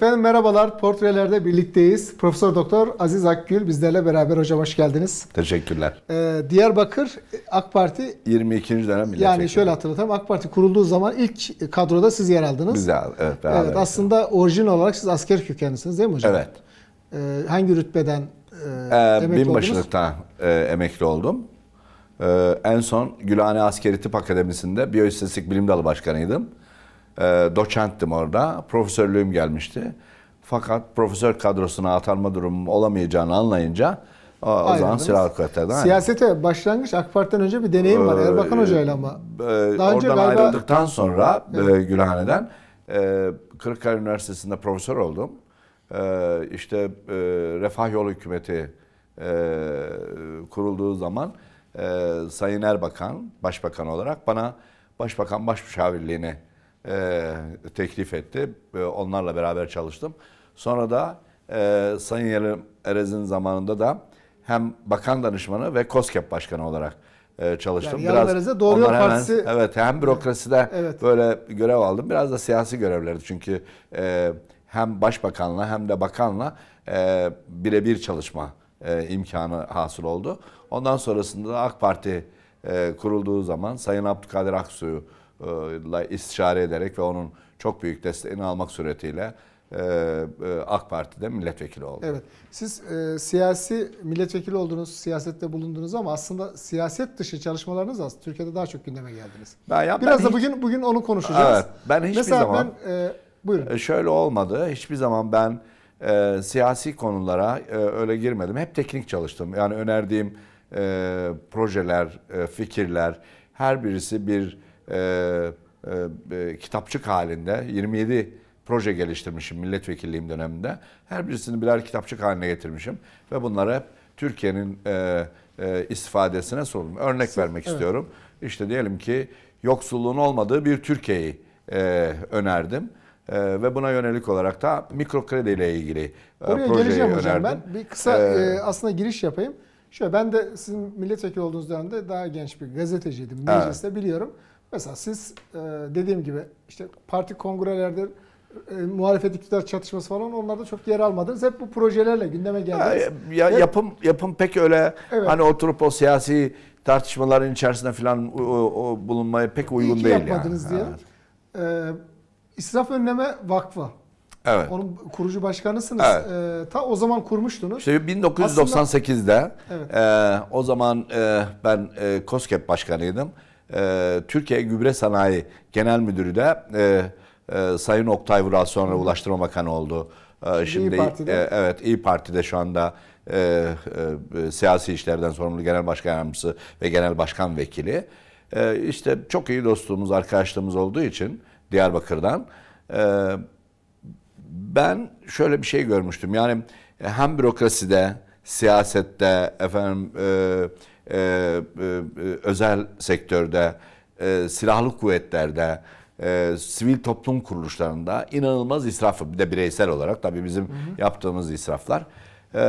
Efendim merhabalar. Portrelerde birlikteyiz. Profesör Doktor Aziz Akgül bizlerle beraber hocam hoş geldiniz. Teşekkürler. Ee, Diyarbakır AK Parti 22. dönem milletvekili. Yani şöyle hatırlatalım. AK Parti kurulduğu zaman ilk kadroda siz yer aldınız. Biz de Evet, beraber. evet aslında orijin olarak siz asker kökenlisiniz değil mi hocam? Evet. Ee, hangi rütbeden e, ee, emekli binbaşılıktan e, emekli oldum. Ee, en son Gülhane Askeri Tıp Akademisi'nde Biyoistatistik Bilim Dalı Başkanıydım. Ee, doçenttim orada. Profesörlüğüm gelmişti. Fakat profesör kadrosuna atanma durumum olamayacağını anlayınca o, o zaman silahlı kuvvetlerden Siyasete aynen. başlangıç AK Parti'den önce bir deneyim var ee, Erbakan Hoca ile ama. E, Daha önce oradan galiba... ayrıldıktan sonra evet. E, Gülhane'den e, Kırıkkale Üniversitesi'nde profesör oldum. E, işte e, Refah Yolu Hükümeti kurulduğu zaman Sayın Erbakan Başbakan olarak bana Başbakan Başmüşavirliğini e, teklif etti. E, onlarla beraber çalıştım. Sonra da e, Sayın Yerim Erez'in zamanında da hem bakan danışmanı ve KOSGEB başkanı olarak e, çalıştım. Yani Biraz Doğru Yol Partisi... Hemen, evet hem bürokraside evet. böyle görev aldım. Biraz da siyasi görevlerdi çünkü e, hem başbakanla hem de bakanla e, birebir çalışma e, imkanı hasıl oldu. Ondan sonrasında da AK Parti e, kurulduğu zaman Sayın Abdülkadir Aksu'yu ile istişare ederek ve onun çok büyük desteğini almak suretiyle e, e, AK Parti'de milletvekili oldu. Evet. Siz e, siyasi milletvekili oldunuz, siyasette bulundunuz ama aslında siyaset dışı çalışmalarınız az. Türkiye'de daha çok gündeme geldiniz. Ben ya Biraz da hiç... bugün bugün onu konuşacağız. Evet. Ben hiçbir Mesela zaman ben e, buyurun. E, şöyle olmadı. Hiçbir zaman ben e, siyasi konulara e, öyle girmedim. Hep teknik çalıştım. Yani önerdiğim e, projeler, e, fikirler her birisi bir e, e, e, kitapçık halinde 27 proje geliştirmişim milletvekilliğim döneminde. Her birisini birer kitapçık haline getirmişim ve bunları hep Türkiye'nin e, e, istifadesine sorun. Örnek Siz, vermek evet. istiyorum. İşte diyelim ki yoksulluğun olmadığı bir Türkiye'yi e, önerdim. Ee, ve buna yönelik olarak da mikro kredi ile ilgili e, Oraya e, projeyi geleceğim hocam ben. Bir kısa ee, e, aslında giriş yapayım. Şöyle ben de sizin milletvekili olduğunuz dönemde daha genç bir gazeteciydim. Mecliste evet. biliyorum. Mesela siz e, dediğim gibi işte parti kongrelerde e, muhalefet iktidar çatışması falan onlarda çok yer almadınız. Hep bu projelerle gündeme geldiniz. Ya, ya, Ve, yapım yapım pek öyle evet. hani oturup o siyasi tartışmaların içerisinde falan o, o, bulunmaya pek uygun İyi ki değil. yapmadınız yani. diyelim. Evet. Ee, İsraf Önleme Vakfı. Evet. Onun kurucu başkanısınız. Evet. Ee, ta o zaman kurmuştunuz. İşte 1998'de Aslında, evet. e, o zaman e, ben e, COSGAP başkanıydım e, Türkiye Gübre Sanayi Genel Müdürü de e, e, Sayın Oktay Vural sonra Ulaştırma Bakanı oldu. E, şimdi İyi Parti'de. E, evet İyi Parti'de şu anda e, e, siyasi işlerden sorumlu genel başkan yardımcısı ve genel başkan vekili. E, işte çok iyi dostluğumuz, arkadaşlığımız olduğu için Diyarbakır'dan. E, ben şöyle bir şey görmüştüm. Yani hem bürokraside, siyasette, efendim e, e, e, e, özel sektörde, e, silahlı kuvvetlerde, e, sivil toplum kuruluşlarında inanılmaz israfı bir de bireysel olarak tabii bizim hı hı. yaptığımız israflar. E,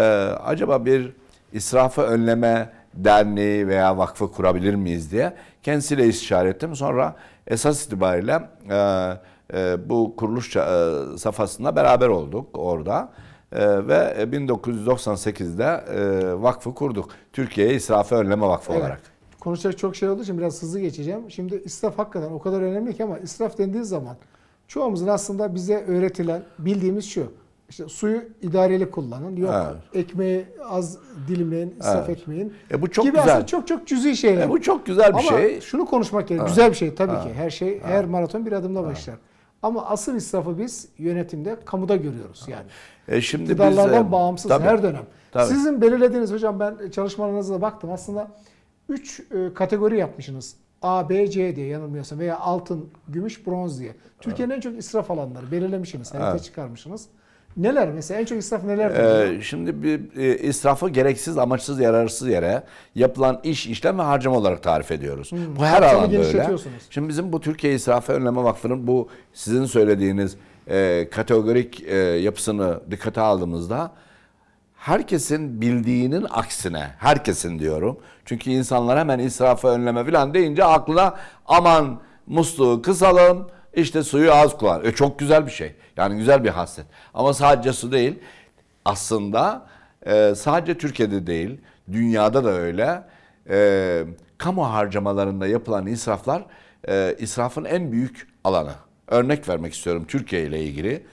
acaba bir israfı önleme derneği veya vakfı kurabilir miyiz diye kendisiyle istişare ettim. Sonra esas itibariyle e, e, bu kuruluş e, safhasında beraber olduk orada. Hı ee, ve 1998'de e, e, vakfı kurduk. Türkiye'ye israfı önleme vakfı evet. olarak. Konuşacak çok şey olduğu için biraz hızlı geçeceğim. Şimdi israf hakikaten o kadar önemli ki ama israf dendiği zaman çoğumuzun aslında bize öğretilen bildiğimiz şu. İşte suyu idareli kullanın. Yok evet. ekmeği az dilimleyin, israf evet. etmeyin. E bu çok gibi güzel. çok çok cüzi şeyler. E bu çok güzel bir Ama şey. Ama şunu konuşmak gerekiyor. Evet. Güzel bir şey tabii evet. ki. Her şey evet. her maraton bir adımla evet. başlar. Ama asıl israfı biz yönetimde, kamuda görüyoruz yani. E şimdi İktidarlardan biz, bağımsız tabii, her dönem. Tabii. Sizin belirlediğiniz hocam ben çalışmalarınıza da baktım. Aslında 3 e, kategori yapmışsınız. A, B, C diye yanılmıyorsam veya altın, gümüş, bronz diye. Türkiye'nin evet. en çok israf alanları belirlemişsiniz, harita evet. çıkarmışsınız. Neler mesela en çok israf neler? Ee, şimdi bir e, israfı gereksiz, amaçsız, yararsız yere yapılan iş, işlem ve harcama olarak tarif ediyoruz. Hmm. Bu her Harcamı alanda öyle. Şimdi bizim bu Türkiye İsrafı Önleme Vakfı'nın bu sizin söylediğiniz e, kategorik e, yapısını dikkate aldığımızda herkesin bildiğinin aksine, herkesin diyorum. Çünkü insanlar hemen israfı önleme falan deyince aklına aman musluğu kısalım, işte suyu az kullan. E çok güzel bir şey. Yani güzel bir hasret. Ama sadece su değil. Aslında e, sadece Türkiye'de değil, dünyada da öyle. E, kamu harcamalarında yapılan israflar e, israfın en büyük alanı. Örnek vermek istiyorum Türkiye ile ilgili.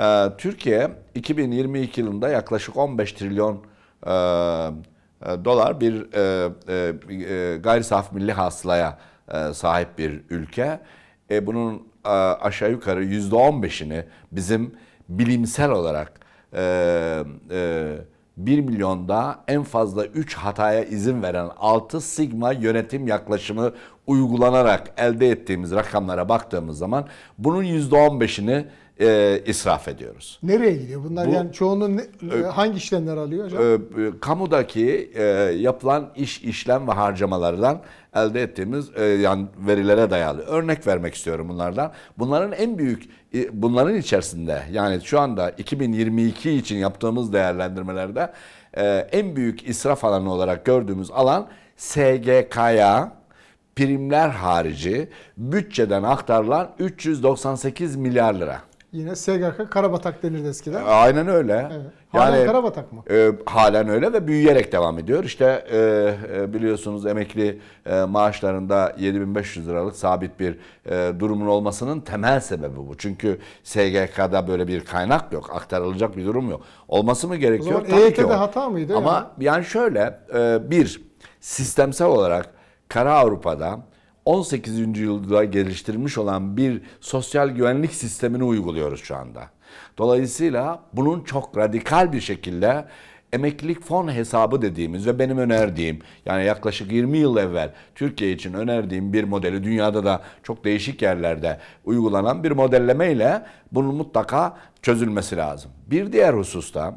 E, Türkiye 2022 yılında yaklaşık 15 trilyon e, e, dolar bir e, e, e, gayri saf milli hasılaya e, sahip bir ülke. E, bunun aşağı yukarı yüzde on beşini bizim bilimsel olarak e, e, 1 milyonda en fazla 3 hataya izin veren 6 sigma yönetim yaklaşımı uygulanarak elde ettiğimiz rakamlara baktığımız zaman bunun %15'ini e, israf ediyoruz. Nereye gidiyor? Bunlar Bu, yani çoğunun e, hangi işlemler alıyor hocam? E, e, kamudaki e, yapılan iş, işlem ve harcamalardan elde ettiğimiz e, yani verilere dayalı. Örnek vermek istiyorum bunlardan. Bunların en büyük e, bunların içerisinde yani şu anda 2022 için yaptığımız değerlendirmelerde e, en büyük israf alanı olarak gördüğümüz alan SGK'ya primler harici bütçeden aktarılan 398 milyar lira. Yine SGK Karabatak denirdi eskiden. E, aynen öyle. Evet. Halen yani, Karabatak mı? E, halen öyle ve büyüyerek devam ediyor. İşte e, e biliyorsunuz emekli e, maaşlarında 7500 liralık sabit bir e, durumun olmasının temel sebebi bu. Çünkü SGK'da böyle bir kaynak yok. Aktarılacak bir durum yok. Olması mı gerekiyor? O zaman Tabii e hata mıydı? Ama yani, yani şöyle e, bir sistemsel olarak Kara Avrupa'da 18. yılda geliştirmiş olan bir sosyal güvenlik sistemini uyguluyoruz şu anda. Dolayısıyla bunun çok radikal bir şekilde emeklilik fon hesabı dediğimiz ve benim önerdiğim yani yaklaşık 20 yıl evvel Türkiye için önerdiğim bir modeli dünyada da çok değişik yerlerde uygulanan bir modelleme ile bunun mutlaka çözülmesi lazım. Bir diğer hususta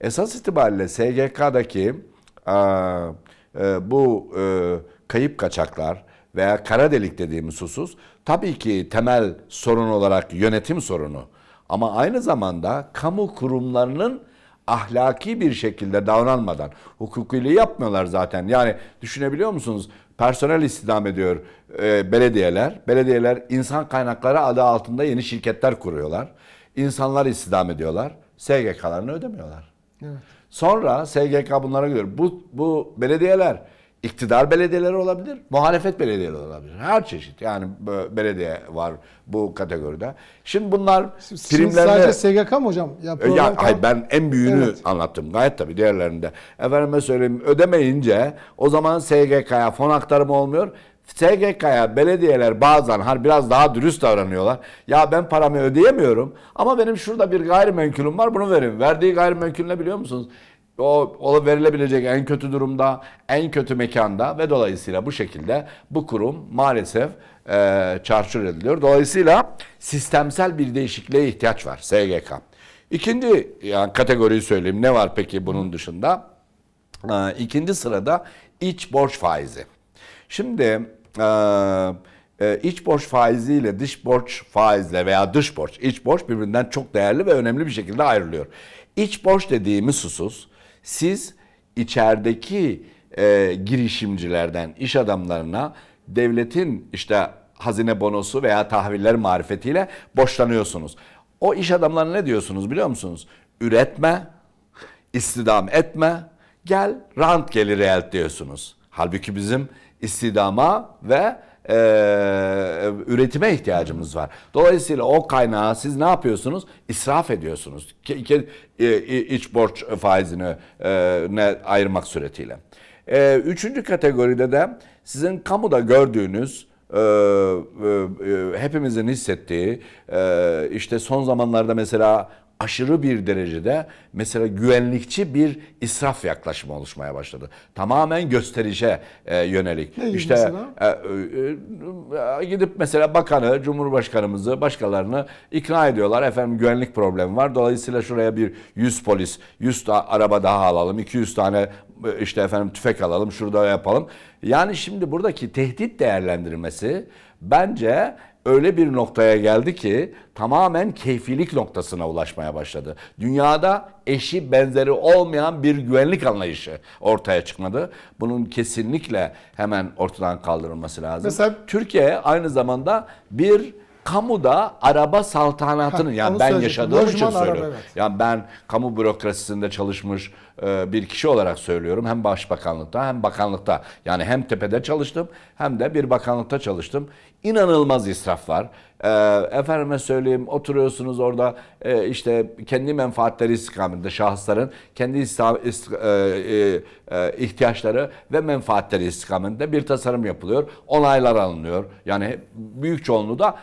esas itibariyle SGK'daki e, e, bu e, kayıp kaçaklar veya kara delik dediğimiz husus tabii ki temel sorun olarak yönetim sorunu. Ama aynı zamanda kamu kurumlarının ahlaki bir şekilde davranmadan hukukuyla yapmıyorlar zaten. Yani düşünebiliyor musunuz? Personel istihdam ediyor e, belediyeler. Belediyeler insan kaynakları adı altında yeni şirketler kuruyorlar. İnsanlar istihdam ediyorlar. SGK'larını ödemiyorlar. Evet. Sonra SGK bunlara göre bu, bu belediyeler İktidar belediyeleri olabilir, muhalefet belediyeleri olabilir. Her çeşit yani belediye var bu kategoride. Şimdi bunlar Şimdi primlerine... sadece SGK mı hocam? Ya, e, ya hayır, ben en büyüğünü evet. anlattım gayet tabii diğerlerinde. Efendime söyleyeyim ödemeyince o zaman SGK'ya fon aktarımı olmuyor. SGK'ya belediyeler bazen hani biraz daha dürüst davranıyorlar. Ya ben paramı ödeyemiyorum ama benim şurada bir gayrimenkulüm var bunu verin. Verdiği gayrimenkul ne biliyor musunuz? o, o verilebilecek en kötü durumda, en kötü mekanda ve dolayısıyla bu şekilde bu kurum maalesef e, çarçur ediliyor. Dolayısıyla sistemsel bir değişikliğe ihtiyaç var SGK. İkinci yani kategoriyi söyleyeyim. Ne var peki bunun dışında? E, ikinci sırada iç borç faizi. Şimdi e, e, iç borç faiziyle dış borç faizle veya dış borç, iç borç birbirinden çok değerli ve önemli bir şekilde ayrılıyor. İç borç dediğimiz susuz siz içerideki e, girişimcilerden iş adamlarına devletin işte hazine bonosu veya tahviller marifetiyle boşlanıyorsunuz. O iş adamlarına ne diyorsunuz biliyor musunuz? Üretme, istidam etme, gel rant geliri elde diyorsunuz. Halbuki bizim istidama ve e, üretime ihtiyacımız var. Dolayısıyla o kaynağı siz ne yapıyorsunuz? İsraf ediyorsunuz. Ke, ke, e, e, iç borç faizini e, ne ayırmak suretiyle. E, üçüncü kategoride de sizin kamuda gördüğünüz e, e hepimizin hissettiği işte son zamanlarda mesela aşırı bir derecede mesela güvenlikçi bir israf yaklaşımı oluşmaya başladı. Tamamen gösterişe e, yönelik. Ne işte e, e, e, gidip mesela bakanı, cumhurbaşkanımızı, başkalarını ikna ediyorlar. Efendim güvenlik problemi var. Dolayısıyla şuraya bir 100 polis, 100 da, araba daha alalım, 200 tane e, işte efendim tüfek alalım, şurada yapalım. Yani şimdi buradaki tehdit değerlendirmesi bence öyle bir noktaya geldi ki tamamen keyfilik noktasına ulaşmaya başladı. Dünyada eşi benzeri olmayan bir güvenlik anlayışı ortaya çıkmadı. Bunun kesinlikle hemen ortadan kaldırılması lazım. Mesela Türkiye aynı zamanda bir kamuda araba saltanatının yani ben yaşadığım için söylüyorum. evet. Yani ben kamu bürokrasisinde çalışmış e, bir kişi olarak söylüyorum. Hem başbakanlıkta hem bakanlıkta. Yani hem tepede çalıştım hem de bir bakanlıkta çalıştım. İnanılmaz israflar. E, efendime söyleyeyim oturuyorsunuz orada e, işte kendi menfaatleri istikametinde şahısların kendi ihtiyaçları ve menfaatleri istikametinde bir tasarım yapılıyor. Onaylar alınıyor. Yani büyük çoğunluğu da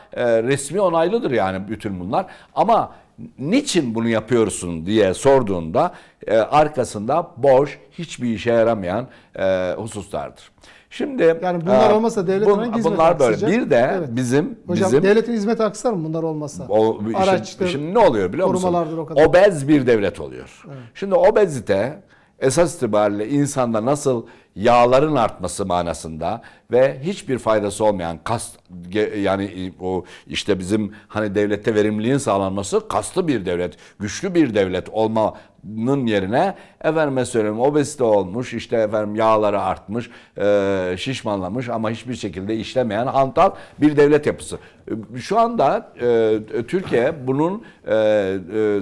resmi onaylıdır yani bütün bunlar. Ama niçin bunu yapıyorsun diye sorduğunda e, arkasında boş, hiçbir işe yaramayan e, hususlardır. Şimdi yani bunlar e, olmasa devletin bun, hizmet bunlar aksayacak. böyle. Bir de evet. bizim Hocam, bizim devletin hizmet aksar mı bunlar olmasa? O, Araçtır. Şimdi, şimdi ne oluyor biliyor musun? O, kadar. Obez bir devlet oluyor. Evet. Şimdi obezite esas itibariyle insanda nasıl yağların artması manasında ve hiçbir faydası olmayan kas yani e, o işte bizim hani devlette verimliliğin sağlanması kaslı bir devlet, güçlü bir devlet olmanın yerine efendime söyleyeyim obezite olmuş, işte efendim yağları artmış, e, şişmanlamış ama hiçbir şekilde işlemeyen hantal bir devlet yapısı. E, şu anda Türkiye bunun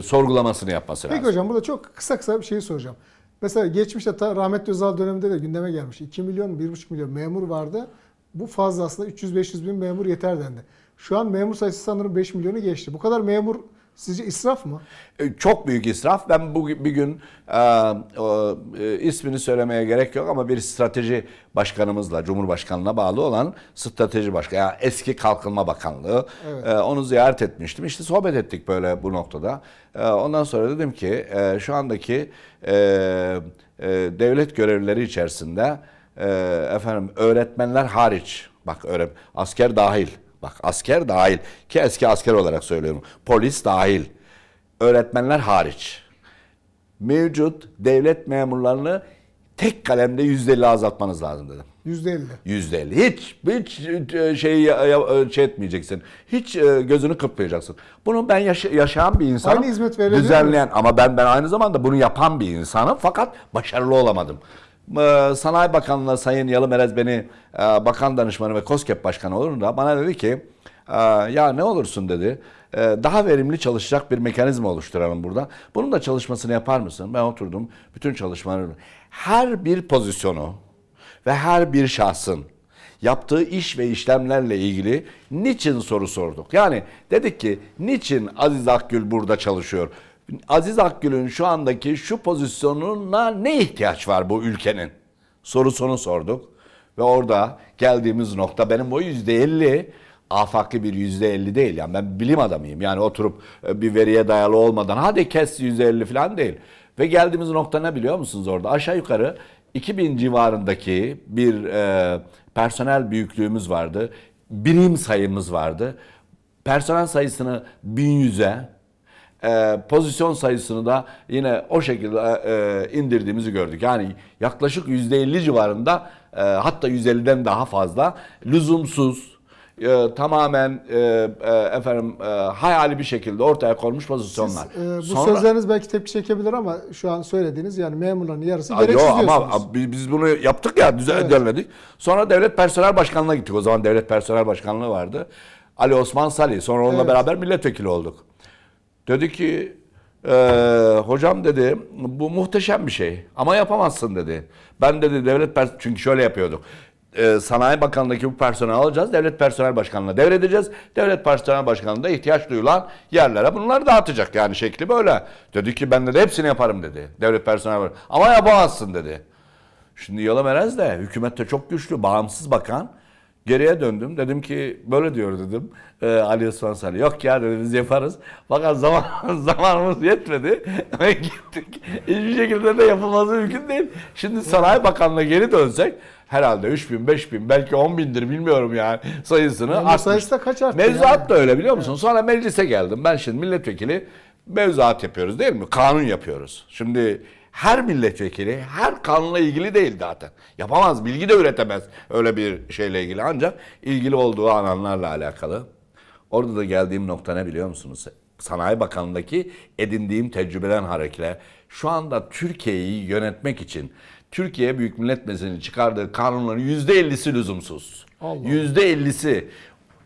sorgulamasını yapması lazım. Peki hocam burada çok kısa kısa bir şey soracağım. Mesela geçmişte ta rahmetli Özal döneminde de gündeme gelmiş. 2 milyon, 1,5 milyon memur vardı. Bu fazla aslında 300-500 bin memur yeter dendi. Şu an memur sayısı sanırım 5 milyonu geçti. Bu kadar memur Sizce israf mı? E, çok büyük israf. Ben bugün bir gün e, e, ismini söylemeye gerek yok ama bir strateji başkanımızla, Cumhurbaşkanına bağlı olan strateji başkanı, yani eski Kalkınma Bakanlığı. Evet. E, onu ziyaret etmiştim. İşte sohbet ettik böyle bu noktada. E, ondan sonra dedim ki e, şu andaki e, e, devlet görevlileri içerisinde e, efendim öğretmenler hariç, bak öğret asker dahil Bak asker dahil ki eski asker olarak söylüyorum. Polis dahil. Öğretmenler hariç. Mevcut devlet memurlarını tek kalemde yüzde elli azaltmanız lazım dedim. Yüzde elli. Yüzde elli. Hiç, hiç e, şey, e, şey etmeyeceksin. Hiç e, gözünü kırpmayacaksın. Bunu ben yaşa, yaşayan bir insanım. Aynı hizmet verebilir Düzenleyen mi? ama ben ben aynı zamanda bunu yapan bir insanım. Fakat başarılı olamadım. Ee, Sanayi Bakanlığı Sayın Yalımerez beni e, bakan danışmanı ve COSGAP başkanı da bana dedi ki ee, ya ne olursun dedi e, daha verimli çalışacak bir mekanizma oluşturalım burada. Bunun da çalışmasını yapar mısın? Ben oturdum bütün çalışmaları. Her bir pozisyonu ve her bir şahsın yaptığı iş ve işlemlerle ilgili niçin soru sorduk. Yani dedik ki niçin Aziz Akgül burada çalışıyor? Aziz Akgül'ün şu andaki şu pozisyonuna ne ihtiyaç var bu ülkenin? Sorusunu sorduk. Ve orada geldiğimiz nokta benim o yüzde elli afaklı bir yüzde elli değil. Yani ben bilim adamıyım. Yani oturup e, bir veriye dayalı olmadan hadi kes yüzde elli falan değil. Ve geldiğimiz nokta ne biliyor musunuz orada? Aşağı yukarı 2000 civarındaki bir e, personel büyüklüğümüz vardı. Birim sayımız vardı. Personel sayısını 1100'e ee, pozisyon sayısını da yine o şekilde e, e, indirdiğimizi gördük. Yani yaklaşık %50 civarında e, hatta 150'den daha fazla lüzumsuz, e, tamamen e, e, efendim e, hayali bir şekilde ortaya konmuş pozisyonlar. Siz, e, bu Sonra, sözleriniz belki tepki çekebilir ama şu an söylediğiniz yani memurların yarısı a, gereksiz yo, diyorsunuz. Ama biz, biz bunu yaptık ya düzen, evet. Sonra Devlet Personel Başkanlığı'na gittik. O zaman Devlet Personel Başkanlığı vardı. Ali Osman Salih. Sonra onunla evet. beraber milletvekili olduk. Dedi ki ee, hocam dedi bu muhteşem bir şey ama yapamazsın dedi. Ben dedi devlet pers çünkü şöyle yapıyorduk. Ee, Sanayi Bakanlığı'ndaki bu personel alacağız. Devlet Personel Başkanlığı'na devredeceğiz. Devlet Personel Başkanlığı'nda ihtiyaç duyulan yerlere bunları dağıtacak yani şekli böyle. Dedi ki ben de hepsini yaparım dedi. Devlet Personel Başkanlığı. Ama yapamazsın dedi. Şimdi Yalan Erez de hükümette çok güçlü, bağımsız bakan. Geriye döndüm. Dedim ki böyle diyor dedim. E, Ali Osman Sarı. Yok ya dedim biz yaparız. Fakat zaman zamanımız yetmedi. Gittik. Hiçbir şekilde de yapılması mümkün değil. Şimdi saray bakanlığı geri dönsek herhalde 3 bin, 5 bin, belki 10 bindir bilmiyorum yani sayısını. Yani artmış. sayısı da kaç arttı? Mevzuat yani. da öyle biliyor musun? Evet. Sonra meclise geldim. Ben şimdi milletvekili mevzuat yapıyoruz değil mi? Kanun yapıyoruz. Şimdi her milletvekili her kanunla ilgili değil zaten. Yapamaz, bilgi de üretemez öyle bir şeyle ilgili. Ancak ilgili olduğu alanlarla alakalı. Orada da geldiğim nokta ne biliyor musunuz? Sanayi Bakanlığı'ndaki edindiğim tecrübeden hareketle şu anda Türkiye'yi yönetmek için Türkiye Büyük Millet Meclisi'nin çıkardığı kanunların %50'si lüzumsuz. %50'si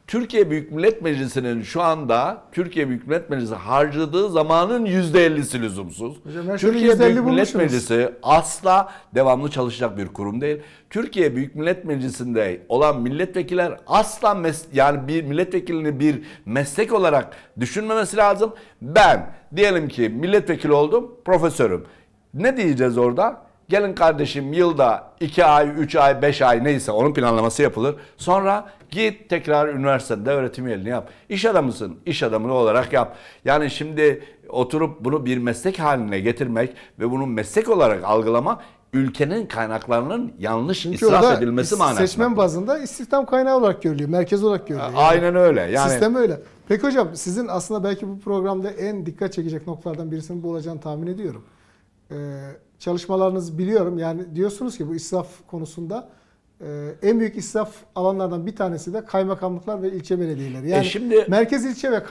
Türkiye Büyük Millet Meclisi'nin şu anda Türkiye Büyük Millet Meclisi harcadığı zamanın %50'si lüzumsuz. Türkiye Büyük Millet Meclisi asla devamlı çalışacak bir kurum değil. Türkiye Büyük Millet Meclisi'nde olan milletvekiller asla mes yani bir milletvekilini bir meslek olarak düşünmemesi lazım. Ben diyelim ki milletvekili oldum, profesörüm. Ne diyeceğiz orada? Gelin kardeşim yılda 2 ay, 3 ay, 5 ay neyse onun planlaması yapılır. Sonra git tekrar üniversitede öğretim yerini yap. İş adamısın, iş adamını olarak yap. Yani şimdi oturup bunu bir meslek haline getirmek ve bunu meslek olarak algılama ülkenin kaynaklarının yanlış Çünkü israf edilmesi manasında. Seçmen bazında istihdam kaynağı olarak görülüyor, merkez olarak görülüyor. Yani. Aynen öyle. Yani sistem öyle. Peki hocam sizin aslında belki bu programda en dikkat çekecek noktalardan birisinin bu olacağını tahmin ediyorum. Ee, çalışmalarınızı biliyorum. Yani diyorsunuz ki bu israf konusunda e, en büyük israf alanlardan bir tanesi de kaymakamlıklar ve ilçe belediyeleri. E, yani e şimdi, merkez ilçe ve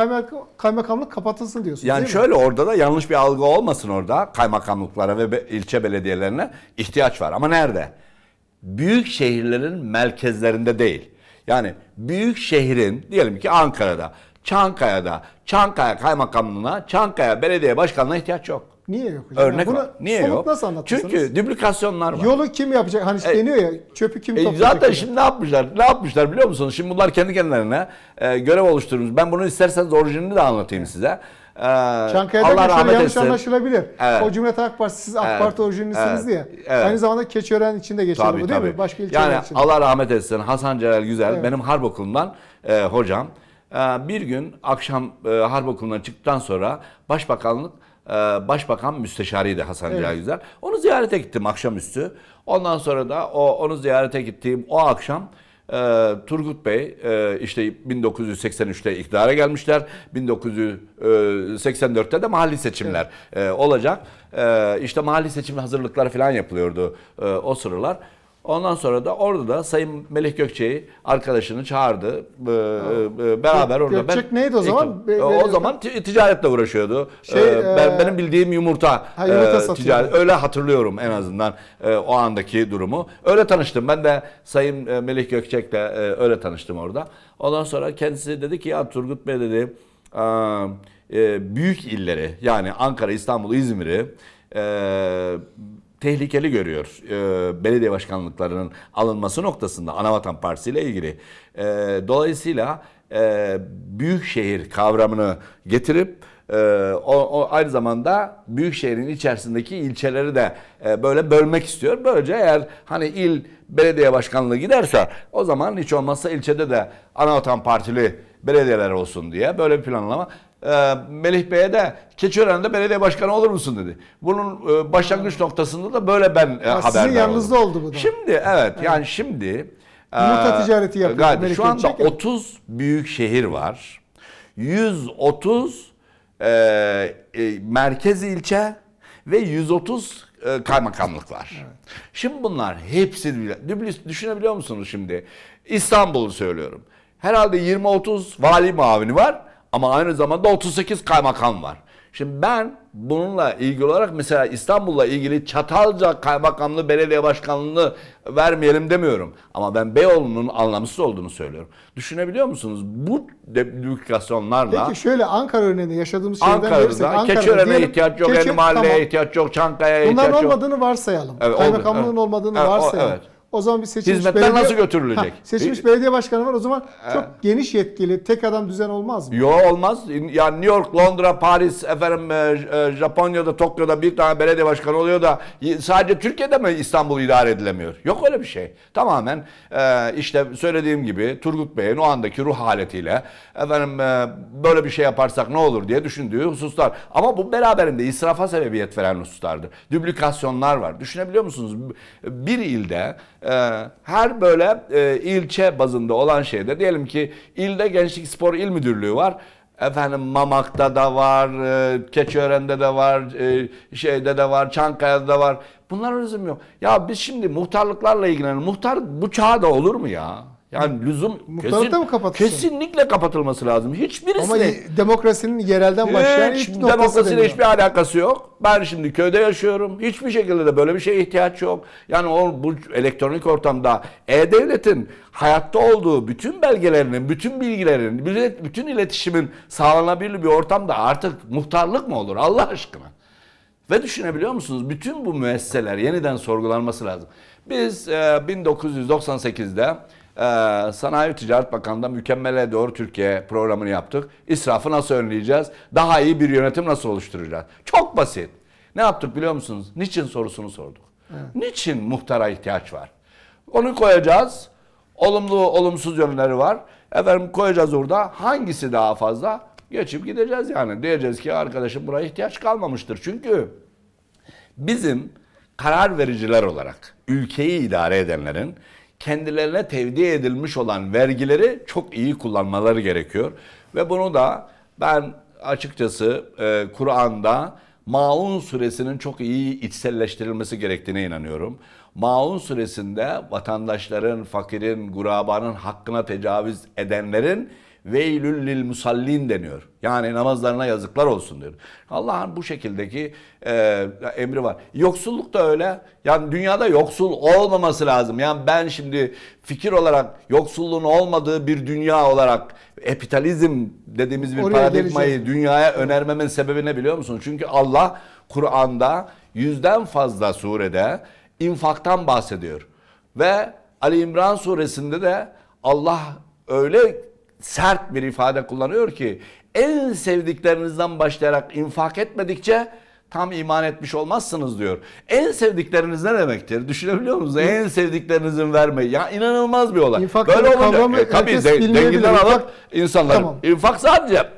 kaymakamlık kapatılsın diyorsunuz. Yani şöyle mi? orada da yanlış bir algı olmasın orada kaymakamlıklara ve ilçe belediyelerine ihtiyaç var. Ama nerede? Büyük şehirlerin merkezlerinde değil. Yani büyük şehrin diyelim ki Ankara'da, Çankaya'da, Çankaya kaymakamlığına, Çankaya belediye başkanlığına ihtiyaç yok. Niye yok hocam? Örnek yani bunu, Niye yok? nasıl anlatırsınız? Çünkü düplikasyonlar var. Yolu kim yapacak? Hani e, deniyor ya çöpü kim e, toplayacak? Zaten şimdi ne yapmışlar? Ne yapmışlar biliyor musunuz? Şimdi bunlar kendi kendilerine e, görev oluşturmuş. Ben bunu isterseniz orijinini de anlatayım evet. size. Ee, Çankaya'da Allah rahmet yanlış etsin. anlaşılabilir. Evet. O Cumhuriyet Halk Partisi siz AK evet. Parti orijinlisiniz evet. diye. Evet. Aynı zamanda Keçiören içinde geçerli tabii, bu değil tabii. mi? Başka ilçeler yani, içinde. Allah rahmet etsin Hasan Celal Güzel evet. benim harp okulundan e, hocam. E, bir gün akşam e, harp okulundan çıktıktan sonra Başbakanlık ee, başbakan Müsteşarıydı Hasan evet. Cahgüzel. Onu ziyarete gittim akşamüstü. Ondan sonra da o onu ziyarete gittiğim o akşam e, Turgut Bey e, işte 1983'te iktidara gelmişler. 1984'te de mahalli seçimler evet. e, olacak. E, işte mahalli seçim hazırlıkları falan yapılıyordu e, o sıralar. Ondan sonra da orada da Sayın Melih Gökçe'yi arkadaşını çağırdı. Ee, e, e, beraber orada. Gökçek ben, neydi o zaman? E, o zaman ticaretle uğraşıyordu. Şey, ee, ben, e, benim bildiğim yumurta, ha, yumurta e, ticaret. Öyle hatırlıyorum en azından e, o andaki durumu. Öyle tanıştım. Ben de Sayın e, Melih Gökçek'le e, öyle tanıştım orada. Ondan sonra kendisi dedi ki ya Turgut Bey dedi e, büyük illeri yani Ankara, İstanbul, İzmir'i e, tehlikeli görüyor e, belediye başkanlıklarının alınması noktasında Anavatan Partisi ile ilgili. E, dolayısıyla e, büyük şehir kavramını getirip e, o, o aynı zamanda büyük şehrin içerisindeki ilçeleri de e, böyle bölmek istiyor. Böylece eğer hani il belediye başkanlığı giderse o zaman hiç olmazsa ilçede de Anavatan Partili belediyeler olsun diye böyle bir planlama e, Melih Bey'e de Keçiören'de belediye başkanı olur musun dedi. Bunun e, başlangıç noktasında da böyle ben e, ha, haberdar Sizin yanınızda oldum. oldu bu da. Şimdi evet, evet. yani şimdi e, Yumurta ticareti yapıyor. Gayet, şu anda 30 büyük şehir var. 130 e, e, merkez ilçe ve 130 e, var. Evet. Şimdi bunlar hepsi düşünebiliyor musunuz şimdi? İstanbul'u söylüyorum. Herhalde 20-30 vali mavini var. Ama aynı zamanda 38 kaymakam var. Şimdi ben bununla ilgili olarak mesela İstanbul'la ilgili Çatalca kaymakamlığı Belediye Başkanlığı'nı vermeyelim demiyorum. Ama ben Beyoğlu'nun anlamsız olduğunu söylüyorum. Düşünebiliyor musunuz? Bu duplikasyonlarla... Peki şöyle Ankara örneğinde yaşadığımız şeyden Ankara'da, verirsek... Ankara'da Keçiören'e ihtiyaç yok, Keçi, Elmahalle'ye tamam. ihtiyaç yok, Çankaya'ya ihtiyaç yok. Bunların olmadığını varsayalım. Evet, Kaymakamlığın evet, olmadığını evet, varsayalım. Evet. O zaman bir seçilmiş Hizmetler belediye... nasıl götürülecek? Ha, seçilmiş belediye başkanı var. O zaman çok ee, geniş yetkili tek adam düzen olmaz mı? Yok olmaz. Yani New York, Londra, Paris, efendim e, e, Japonya'da, Tokyo'da bir tane belediye başkanı oluyor da sadece Türkiye'de mi İstanbul idare edilemiyor? Yok öyle bir şey. Tamamen e, işte söylediğim gibi Turgut Bey'in o andaki ruh haletiyle efendim böyle bir şey yaparsak ne olur diye düşündüğü hususlar. Ama bu beraberinde israfa sebebiyet veren hususlardır. Düplikasyonlar var. Düşünebiliyor musunuz? Bir ilde ee, her böyle e, ilçe bazında olan şeyde diyelim ki ilde Gençlik Spor il Müdürlüğü var. Efendim Mamak'ta da var, e, Keçiören'de de var, e, şeyde de var, Çankaya'da da var. Bunlar özüm yok. Ya biz şimdi muhtarlıklarla ilgilenen muhtar bu çağda olur mu ya? Yani lüzum muhtarlıkta kesin, mı kapatılsın? Kesinlikle kapatılması lazım. Hiçbirisi. Ama demokrasinin yerelden başlayan hiç, ilk demokrasiyle hiçbir alakası yok. Ben şimdi köyde yaşıyorum. Hiçbir şekilde de böyle bir şeye ihtiyaç yok. Yani o bu elektronik ortamda e-devletin hayatta olduğu bütün belgelerinin, bütün bilgilerin, bütün iletişimin sağlanabilir bir ortamda artık muhtarlık mı olur Allah aşkına? Ve düşünebiliyor musunuz? Bütün bu müesseler yeniden sorgulanması lazım. Biz e, 1998'de ee, Sanayi Ticaret Bakanlığı'nda mükemmele doğru Türkiye programını yaptık. İsrafı nasıl önleyeceğiz? Daha iyi bir yönetim nasıl oluşturacağız? Çok basit. Ne yaptık biliyor musunuz? Niçin sorusunu sorduk. Evet. Niçin muhtara ihtiyaç var? Onu koyacağız. Olumlu, olumsuz yönleri var. Efendim koyacağız orada. Hangisi daha fazla? Geçip gideceğiz yani. Diyeceğiz ki arkadaşım buraya ihtiyaç kalmamıştır. Çünkü bizim karar vericiler olarak ülkeyi idare edenlerin kendilerine tevdi edilmiş olan vergileri çok iyi kullanmaları gerekiyor. Ve bunu da ben açıkçası e, Kur'an'da Maun suresinin çok iyi içselleştirilmesi gerektiğine inanıyorum. Maun suresinde vatandaşların, fakirin, gurabanın hakkına tecavüz edenlerin veylül lil musallin deniyor. Yani namazlarına yazıklar olsun diyor. Allah'ın bu şekildeki e, emri var. Yoksulluk da öyle. Yani dünyada yoksul olmaması lazım. Yani ben şimdi fikir olarak yoksulluğun olmadığı bir dünya olarak epitalizm dediğimiz bir Oraya paradigmayı geleceğiz. dünyaya önermemin sebebi ne biliyor musunuz? Çünkü Allah Kur'an'da yüzden fazla surede infaktan bahsediyor. Ve Ali İmran suresinde de Allah öyle sert bir ifade kullanıyor ki en sevdiklerinizden başlayarak infak etmedikçe tam iman etmiş olmazsınız diyor. En sevdikleriniz ne demektir? Düşünebiliyor musunuz? En sevdiklerinizin vermeyi. Ya inanılmaz bir olay. İnfak Böyle olunca e, tabii de, denginden alıp insanlar. Tamam. İnfak sadece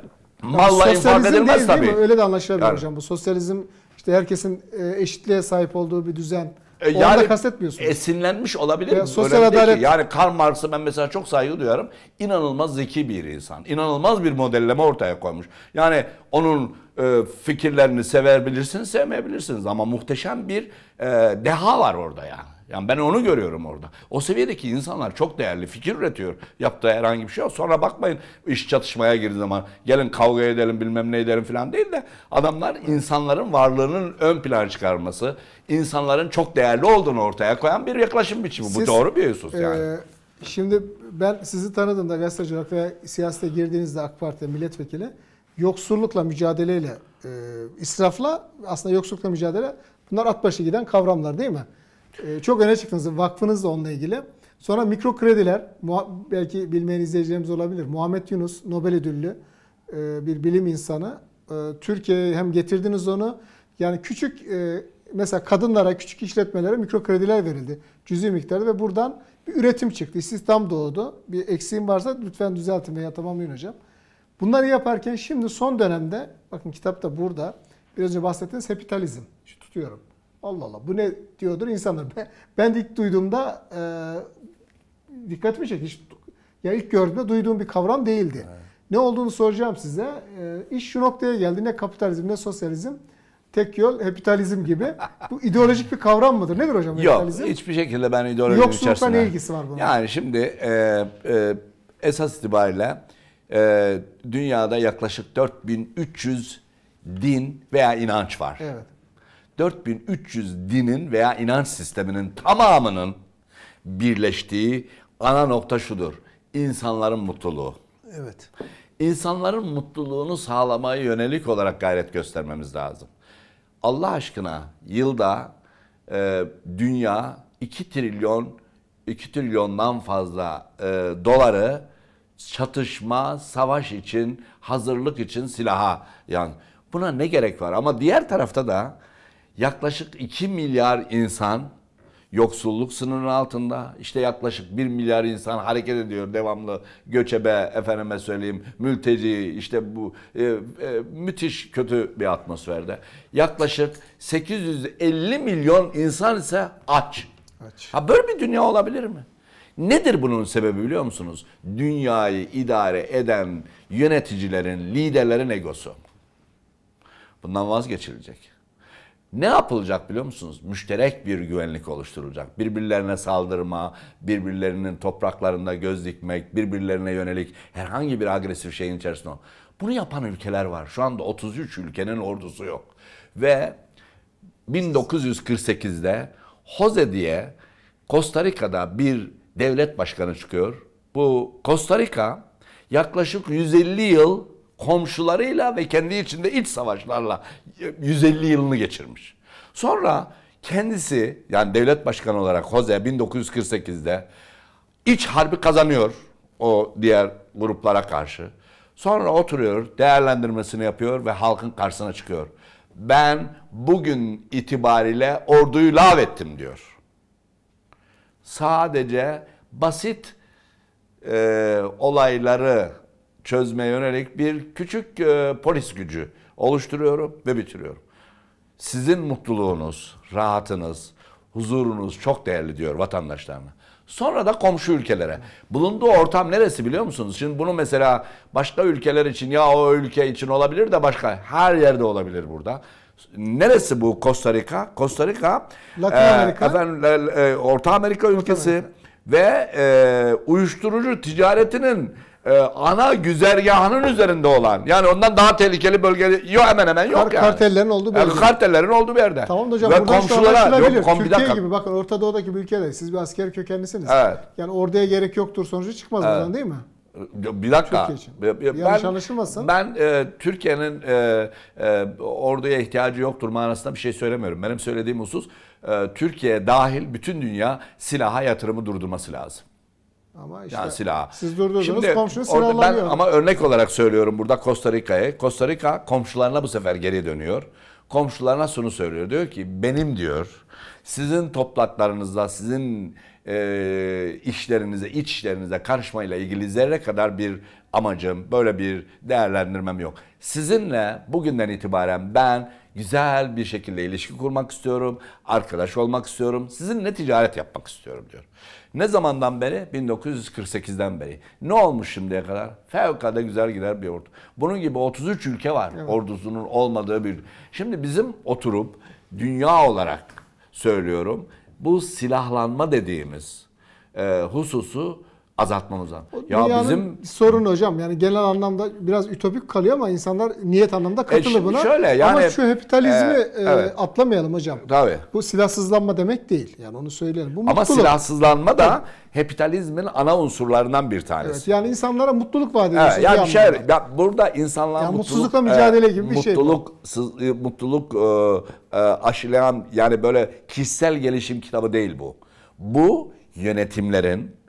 malla yani infak edilmez değil, tabii. Değil mi? Öyle de anlaşılabilir yani. hocam. Bu sosyalizm işte herkesin e, eşitliğe sahip olduğu bir düzen. E, Onu yani da kastetmiyorsunuz. Esinlenmiş olabilir. Ya, sosyal adalet. Ki. Yani Karl Marx'ı ben mesela çok saygı duyarım. İnanılmaz zeki bir insan. İnanılmaz bir modelleme ortaya koymuş. Yani onun e, fikirlerini bilirsiniz, sevmeyebilirsiniz ama muhteşem bir e, deha var orada yani. Yani ben onu görüyorum orada. O seviyedeki insanlar çok değerli. Fikir üretiyor. Yaptığı herhangi bir şey yok. Sonra bakmayın iş çatışmaya girdi zaman gelin kavga edelim bilmem ne edelim falan değil de adamlar insanların varlığının ön plana çıkarması, insanların çok değerli olduğunu ortaya koyan bir yaklaşım biçimi. Siz, Bu doğru bir husus e, yani. E, şimdi ben sizi tanıdığımda gazeteci olarak veya siyasete girdiğinizde AK Parti milletvekili yoksullukla mücadeleyle e, israfla aslında yoksullukla mücadele bunlar at başı giden kavramlar değil mi? Ee, çok öne çıktınız vakfınızla onunla ilgili. Sonra mikro krediler, belki bilmeyen izleyicilerimiz olabilir. Muhammed Yunus, Nobel ödüllü e, bir bilim insanı. E, Türkiye'ye hem getirdiniz onu, yani küçük e, mesela kadınlara, küçük işletmelere mikro krediler verildi. Cüzi miktarda ve buradan bir üretim çıktı, istihdam doğdu. Bir eksiğim varsa lütfen düzeltin veya tamamlayın hocam. Bunları yaparken şimdi son dönemde, bakın kitap da burada, biraz önce bahsettiğiniz hepitalizm, şu tutuyorum. Allah Allah bu ne diyordur insanlar. Ben, ben ilk duyduğumda e, dikkatimi çekti. Hiç, yani ilk gördüğümde duyduğum bir kavram değildi. Evet. Ne olduğunu soracağım size. E, iş şu noktaya geldi. Ne kapitalizm ne sosyalizm. Tek yol kapitalizm gibi. Bu ideolojik bir kavram mıdır? Nedir hocam Yok, Yok hiçbir şekilde ben ideoloji Yoksullukla içerisinde... ne ilgisi var bunun? Yani şimdi e, e, esas itibariyle e, dünyada yaklaşık 4300 din veya inanç var. Evet. 4300 dinin veya inanç sisteminin tamamının birleştiği ana nokta şudur. İnsanların mutluluğu. Evet. İnsanların mutluluğunu sağlamaya yönelik olarak gayret göstermemiz lazım. Allah aşkına yılda e, dünya 2 trilyon 2 trilyondan fazla e, doları çatışma, savaş için, hazırlık için silaha yani buna ne gerek var? Ama diğer tarafta da Yaklaşık 2 milyar insan yoksulluk sınırının altında. İşte yaklaşık 1 milyar insan hareket ediyor devamlı göçebe efendime söyleyeyim mülteci işte bu e, e, müthiş kötü bir atmosferde. Yaklaşık 850 milyon insan ise aç. aç. Ha böyle bir dünya olabilir mi? Nedir bunun sebebi biliyor musunuz? Dünyayı idare eden yöneticilerin, liderlerin egosu. Bundan vazgeçilecek. Ne yapılacak biliyor musunuz? Müşterek bir güvenlik oluşturulacak. Birbirlerine saldırma, birbirlerinin topraklarında göz dikmek, birbirlerine yönelik herhangi bir agresif şeyin içerisinde. Bunu yapan ülkeler var. Şu anda 33 ülkenin ordusu yok. Ve 1948'de Jose diye Costa Rica'da bir devlet başkanı çıkıyor. Bu Costa Rica yaklaşık 150 yıl komşularıyla ve kendi içinde iç savaşlarla 150 yılını geçirmiş. Sonra kendisi yani devlet başkanı olarak Jose 1948'de iç harbi kazanıyor o diğer gruplara karşı. Sonra oturuyor, değerlendirmesini yapıyor ve halkın karşısına çıkıyor. Ben bugün itibariyle orduyu lav diyor. Sadece basit e, olayları Çözme yönelik bir küçük e, polis gücü oluşturuyorum ve bitiriyorum. Sizin mutluluğunuz, rahatınız, huzurunuz çok değerli diyor vatandaşlarına. Sonra da komşu ülkelere. Bulunduğu ortam neresi biliyor musunuz? Şimdi bunu mesela başka ülkeler için ya o ülke için olabilir de başka her yerde olabilir burada. Neresi bu Costa Rica? Costa Rica Latin e, Amerika. Efendim, e, Orta Amerika ülkesi Orta Amerika. ve e, uyuşturucu ticaretinin e, ana güzergahının üzerinde olan. Yani ondan daha tehlikeli bölge yok hemen hemen yok Kar, yani. Kartellerin olduğu bir Yani kartellerin olduğu bir yerde. Tamam hocam. Ve komşulara yok kom, Türkiye dakika. gibi bakın Orta Doğu'daki bir ülkede siz bir asker kökenlisiniz. Evet. Yani orduya gerek yoktur sonucu çıkmaz evet. buradan değil mi? Bir dakika. Ben, Yanlış anlaşılmasın. Ben e, Türkiye'nin e, e, orduya ihtiyacı yoktur manasında bir şey söylemiyorum. Benim söylediğim husus e, Türkiye dahil bütün dünya silaha yatırımı durdurması lazım. Ama işte yani silah. siz durdurdunuz Şimdi, komşunu silahlamıyor. Ben ama örnek olarak söylüyorum burada Costa Rica'ya. Costa Rica komşularına bu sefer geri dönüyor. Komşularına şunu söylüyor. Diyor ki benim diyor sizin toplatlarınızda sizin e, işlerinize, iç işlerinize karışmayla ilgili zerre kadar bir amacım, böyle bir değerlendirmem yok. Sizinle bugünden itibaren ben güzel bir şekilde ilişki kurmak istiyorum, arkadaş olmak istiyorum, sizinle ticaret yapmak istiyorum diyor. Ne zamandan beri? 1948'den beri. Ne olmuş şimdiye kadar? Fevkalade güzel gider bir ordu. Bunun gibi 33 ülke var evet. ordusunun olmadığı bir. Şimdi bizim oturup dünya olarak söylüyorum bu silahlanma dediğimiz e, hususu azaltmamız lazım. ya bizim sorun hocam yani genel anlamda biraz ütopik kalıyor ama insanlar niyet anlamda e, katılır e, buna. Şöyle yani ama şu kapitalizmi e, e, evet. atlamayalım hocam. Tabii. Bu silahsızlanma demek değil. Yani onu söyleyelim. Bu ama mutluluk. silahsızlanma da kapitalizmin ana unsurlarından bir tanesi. Evet, yani insanlara mutluluk vaat ediyorsun. Evet, yani bir şey ya burada insanlar yani mutluluk, mutsuzlukla mücadele gibi bir şey mutluluk, şey. Mutluluk mutluluk e, e, aşılayan yani böyle kişisel gelişim kitabı değil bu. Bu yönetimlerin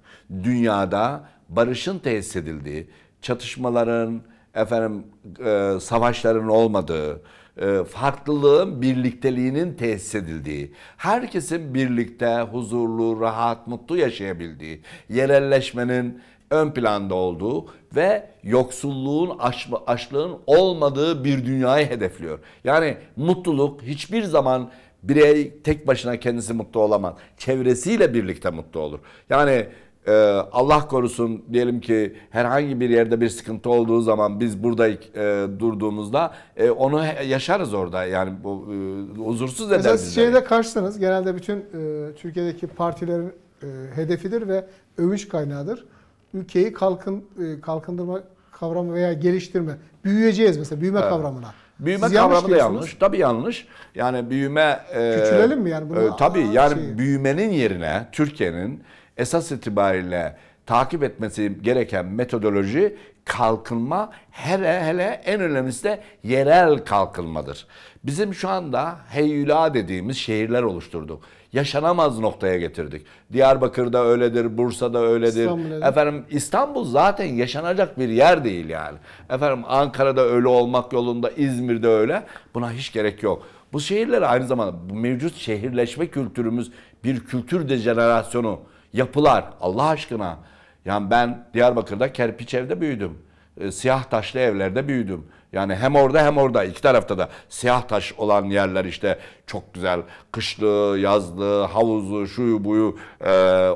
dünyada barışın tesis edildiği, çatışmaların, efendim e, savaşların olmadığı, e, farklılığın birlikteliğinin tesis edildiği, herkesin birlikte huzurlu, rahat, mutlu yaşayabildiği, yerelleşmenin ön planda olduğu ve yoksulluğun, aç, açlığın olmadığı bir dünyayı hedefliyor. Yani mutluluk hiçbir zaman birey tek başına kendisi mutlu olamaz. Çevresiyle birlikte mutlu olur. Yani ee, Allah korusun diyelim ki herhangi bir yerde bir sıkıntı olduğu zaman biz burada e, durduğumuzda e, onu yaşarız orada. Yani bu e, huzursuz eder Mesela bizleri. şeyde karşısınız. Genelde bütün e, Türkiye'deki partilerin e, hedefidir ve övüş kaynağıdır. Ülkeyi kalkın e, kalkındırma kavramı veya geliştirme. Büyüyeceğiz mesela büyüme evet. kavramına. Büyüme Siz kavramı yanlış da yanlış. Tabii yanlış. Yani büyüme... E, Küçülelim mi yani? Bunu, e, tabii yani şey. büyümenin yerine Türkiye'nin esas itibariyle takip etmesi gereken metodoloji kalkınma hele hele en önemlisi de yerel kalkınmadır. Bizim şu anda heyula dediğimiz şehirler oluşturduk. Yaşanamaz noktaya getirdik. Diyarbakır'da öyledir, Bursa'da öyledir. İstanbul Efendim İstanbul zaten yaşanacak bir yer değil yani. Efendim Ankara'da öyle olmak yolunda, İzmir'de öyle. Buna hiç gerek yok. Bu şehirler aynı zamanda bu mevcut şehirleşme kültürümüz bir kültür dejenerasyonu yapılar Allah aşkına. Yani ben Diyarbakır'da kerpiç evde büyüdüm. Ee, siyah taşlı evlerde büyüdüm. Yani hem orada hem orada iki tarafta da siyah taş olan yerler işte çok güzel kışlı, yazlı, havuzlu şu buyu e,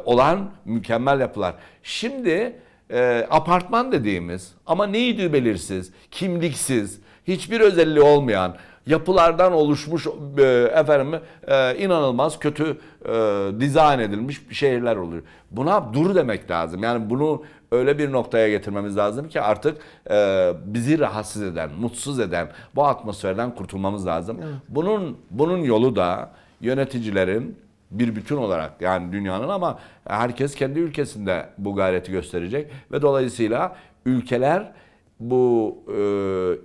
olan mükemmel yapılar. Şimdi e, apartman dediğimiz ama neydi belirsiz, kimliksiz, hiçbir özelliği olmayan yapılardan oluşmuş e, efendim e, inanılmaz kötü e, dizayn edilmiş şehirler oluyor. Buna dur demek lazım. Yani bunu öyle bir noktaya getirmemiz lazım ki artık e, bizi rahatsız eden, mutsuz eden bu atmosferden kurtulmamız lazım. Evet. Bunun bunun yolu da yöneticilerin bir bütün olarak yani dünyanın ama herkes kendi ülkesinde bu gayreti gösterecek ve dolayısıyla ülkeler bu e,